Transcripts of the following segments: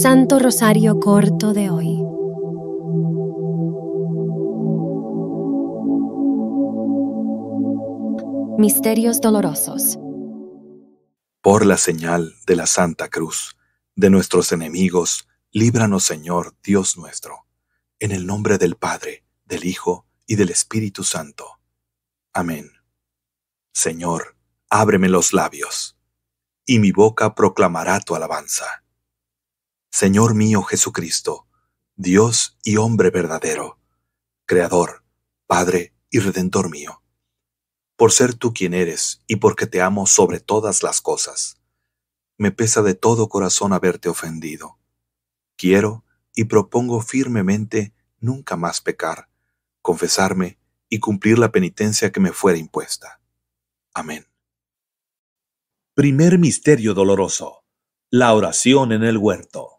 Santo Rosario Corto de hoy. Misterios Dolorosos. Por la señal de la Santa Cruz, de nuestros enemigos, líbranos Señor Dios nuestro, en el nombre del Padre, del Hijo y del Espíritu Santo. Amén. Señor, ábreme los labios, y mi boca proclamará tu alabanza. Señor mío Jesucristo, Dios y hombre verdadero, Creador, Padre y Redentor mío, por ser tú quien eres y porque te amo sobre todas las cosas. Me pesa de todo corazón haberte ofendido. Quiero y propongo firmemente nunca más pecar, confesarme y cumplir la penitencia que me fuera impuesta. Amén. Primer Misterio Doloroso. La oración en el huerto.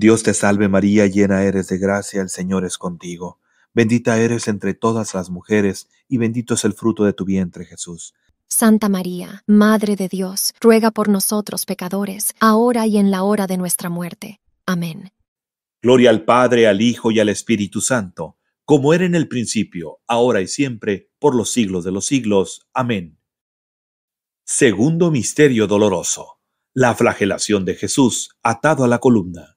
Dios te salve María, llena eres de gracia, el Señor es contigo. Bendita eres entre todas las mujeres, y bendito es el fruto de tu vientre Jesús. Santa María, Madre de Dios, ruega por nosotros pecadores, ahora y en la hora de nuestra muerte. Amén. Gloria al Padre, al Hijo y al Espíritu Santo, como era en el principio, ahora y siempre, por los siglos de los siglos. Amén. Segundo Misterio Doloroso. La flagelación de Jesús atado a la columna.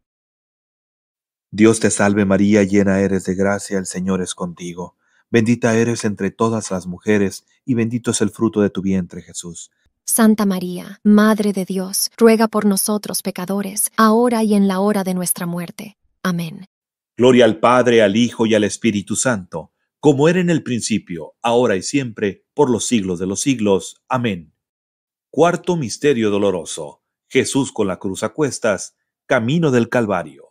Dios te salve María, llena eres de gracia, el Señor es contigo. Bendita eres entre todas las mujeres, y bendito es el fruto de tu vientre Jesús. Santa María, Madre de Dios, ruega por nosotros pecadores, ahora y en la hora de nuestra muerte. Amén. Gloria al Padre, al Hijo y al Espíritu Santo, como era en el principio, ahora y siempre, por los siglos de los siglos. Amén. Cuarto Misterio Doloroso. Jesús con la cruz a cuestas, camino del Calvario.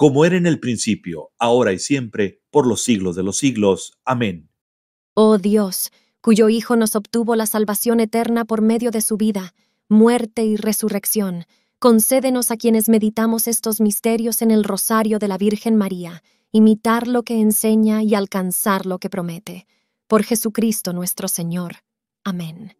como era en el principio, ahora y siempre, por los siglos de los siglos. Amén. Oh Dios, cuyo Hijo nos obtuvo la salvación eterna por medio de su vida, muerte y resurrección, concédenos a quienes meditamos estos misterios en el rosario de la Virgen María, imitar lo que enseña y alcanzar lo que promete. Por Jesucristo nuestro Señor. Amén.